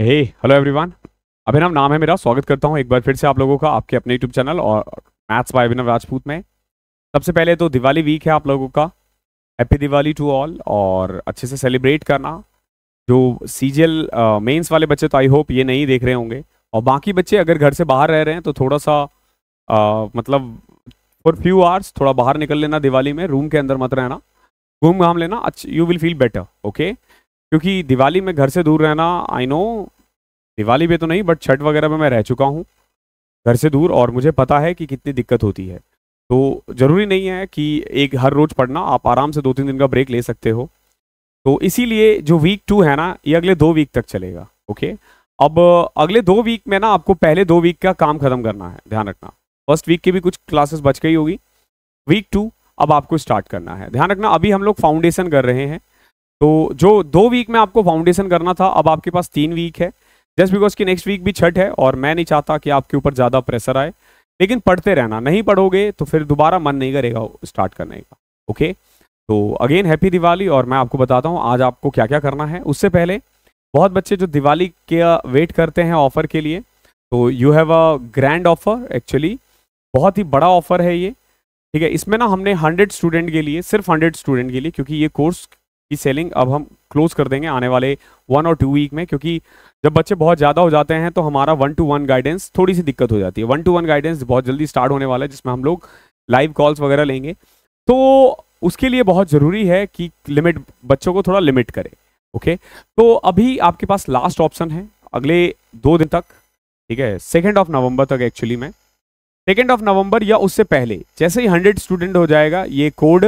हे hello everyone अभिनव नाम है मेरा स्वागत करता हूँ एक बार फिर से आप लोगों का आपके अपने यूट्यूब चैनल और मैथ्स बाय अभिनव राजपूत में सबसे पहले तो दिवाली वीक है आप लोगों का हैप्पी दिवाली टू ऑल और अच्छे से सेलिब्रेट करना जो सी जी मेन्स वाले बच्चे तो आई होप ये नहीं देख रहे होंगे और बाकी बच्चे अगर घर से बाहर रह रहे हैं तो थोड़ा सा आ, मतलब फॉर फ्यू आवर्स थोड़ा बाहर निकल लेना दिवाली में रूम के अंदर मत रहना घूम घाम लेना अच्छा you will feel better okay okay? क्योंकि दिवाली में घर से दूर रहना आई नो दिवाली पे तो नहीं बट छठ वगैरह में मैं रह चुका हूँ घर से दूर और मुझे पता है कि कितनी दिक्कत होती है तो ज़रूरी नहीं है कि एक हर रोज़ पढ़ना आप आराम से दो तीन दिन का ब्रेक ले सकते हो तो इसीलिए जो वीक टू है ना ये अगले दो वीक तक चलेगा ओके अब अगले दो वीक में ना आपको पहले दो वीक का काम खत्म करना है ध्यान रखना फर्स्ट वीक की भी कुछ क्लासेस बच गई होगी वीक टू अब आपको स्टार्ट करना है ध्यान रखना अभी हम लोग फाउंडेशन कर रहे हैं तो जो दो वीक में आपको फाउंडेशन करना था अब आपके पास तीन वीक है जस्ट बिकॉज कि नेक्स्ट वीक भी छठ है और मैं नहीं चाहता कि आपके ऊपर ज़्यादा प्रेशर आए लेकिन पढ़ते रहना नहीं पढ़ोगे तो फिर दोबारा मन नहीं करेगा स्टार्ट करने का ओके तो अगेन हैप्पी दिवाली और मैं आपको बताता हूँ आज आपको क्या क्या करना है उससे पहले बहुत बच्चे जो दिवाली के वेट करते हैं ऑफर के लिए तो you have a grand offer actually बहुत ही बड़ा ऑफर है ये ठीक है इसमें ना हमने हंड्रेड स्टूडेंट के लिए सिर्फ हंड्रेड स्टूडेंट के लिए क्योंकि ये कोर्स की सेलिंग अब हम क्लोज कर देंगे आने वाले वन और टू वीक में क्योंकि जब बच्चे बहुत ज़्यादा हो जाते हैं तो हमारा वन टू वन गाइडेंस थोड़ी सी दिक्कत हो जाती है वन टू वन गाइडेंस बहुत जल्दी स्टार्ट होने वाला है जिसमें हम लोग लाइव कॉल्स वगैरह लेंगे तो उसके लिए बहुत ज़रूरी है कि लिमिट बच्चों को थोड़ा लिमिट करें ओके तो अभी आपके पास लास्ट ऑप्शन है अगले दो दिन तक ठीक है सेकेंड ऑफ नवंबर तक एक्चुअली में सेकेंड ऑफ नवंबर या उससे पहले जैसे ही हंड्रेड स्टूडेंट हो जाएगा ये कोड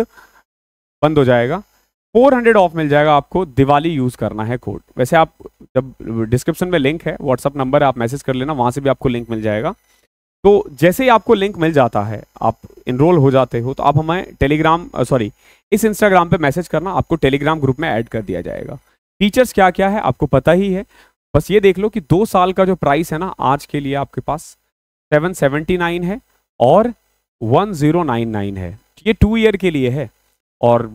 बंद हो जाएगा 400 ऑफ मिल जाएगा आपको दिवाली यूज करना है कोड वैसे आप जब डिस्क्रिप्शन में लिंक है व्हाट्सअप नंबर है आप मैसेज कर लेना वहां से भी आपको लिंक मिल जाएगा तो जैसे ही आपको लिंक मिल जाता है आप इनरोल हो जाते हो तो आप हमें टेलीग्राम सॉरी इस इंस्टाग्राम पे मैसेज करना आपको टेलीग्राम ग्रुप में ऐड कर दिया जाएगा फीचर्स क्या क्या है आपको पता ही है बस ये देख लो कि दो साल का जो प्राइस है ना आज के लिए आपके पास 779 है और 1099 है ये टू ईयर के लिए है और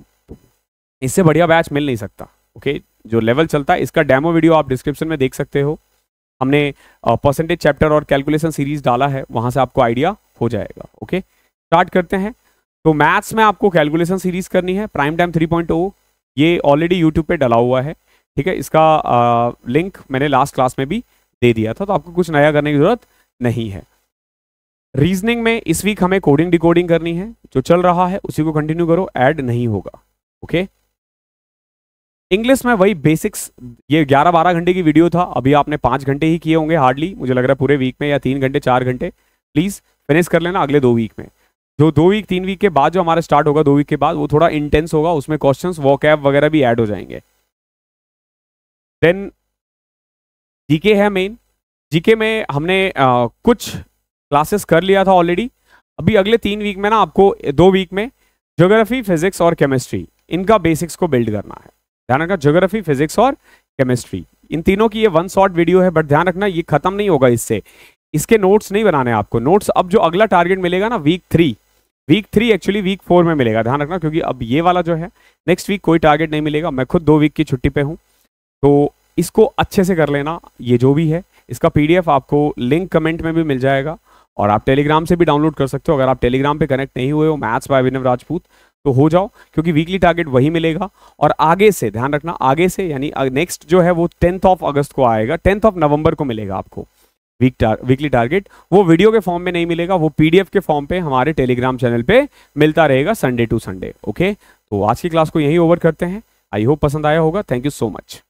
इससे बढ़िया बैच मिल नहीं सकता ओके जो लेवल चलता है इसका डेमो वीडियो आप डिस्क्रिप्शन में देख सकते हो हमने परसेंटेज चैप्टर और कैलकुलेशन सीरीज डाला है वहाँ से आपको आइडिया हो जाएगा ओके स्टार्ट करते हैं तो मैथ्स में आपको कैलकुलेशन सीरीज करनी है प्राइम टाइम ओ ये ऑलरेडी यूट्यूब पे डला हुआ है ठीक है इसका आ, लिंक मैंने लास्ट क्लास में भी दे दिया था तो आपको कुछ नया करने की जरूरत नहीं है रीजनिंग में इस वीक हमें कोडिंग डिकोडिंग करनी है जो चल रहा है उसी को कंटिन्यू करो ऐड नहीं होगा ओके इंग्लिश में वही बेसिक्स ये 11-12 घंटे की वीडियो था अभी आपने पाँच घंटे ही किए होंगे हार्डली मुझे लग रहा है पूरे वीक में या तीन घंटे चार घंटे प्लीज़ फिनिश कर लेना अगले दो वीक में जो दो वीक तीन वीक के बाद जो हमारा स्टार्ट होगा दो वीक के बाद वो थोड़ा इंटेंस होगा उसमें क्वेश्चन वॉक वगैरह भी ऐड हो जाएंगे देन जीके है मेन जीके में हमने आ, कुछ क्लासेस कर लिया था ऑलरेडी अभी अगले तीन वीक में ना आपको दो वीक में ज्योग्राफी फिजिक्स और केमिस्ट्री इनका बेसिक्स को बिल्ड करना है ध्यान रखना ज्योग्राफी फिजिक्स और केमिस्ट्री इन तीनों की ये वन शॉर्ट वीडियो है बट ध्यान रखना ये खत्म नहीं होगा इससे इसके नोट्स नहीं बनाने आपको नोट्स अब जो अगला टारगेट मिलेगा ना week three week three actually week four में मिलेगा ध्यान रखना क्योंकि अब ये वाला जो है नेक्स्ट वीक कोई टारगेट नहीं मिलेगा मैं खुद दो वीक की छुट्टी पे हूँ तो इसको अच्छे से कर लेना ये जो भी है इसका पी आपको लिंक कमेंट में भी मिल जाएगा और आप टेलीग्राम से भी डाउनलोड कर सकते हो अगर आप टेलीग्राम पर कनेक्ट नहीं हुए हो मैथ्स बाय अभिनव राजपूत तो हो जाओ क्योंकि वीकली टारगेट वही मिलेगा और आगे से ध्यान रखना आगे से यानी नेक्स्ट जो है वो टेंथ ऑफ अगस्त को आएगा टेंथ ऑफ नवंबर को मिलेगा आपको वीक टार, वीकली टारगेट वो वीडियो के फॉर्म में नहीं मिलेगा वो पीडीएफ के फॉर्म पे हमारे टेलीग्राम चैनल पे मिलता रहेगा संडे टू संडे ओके तो आज की क्लास को यही ओवर करते हैं आई होप पसंद आया होगा थैंक यू सो मच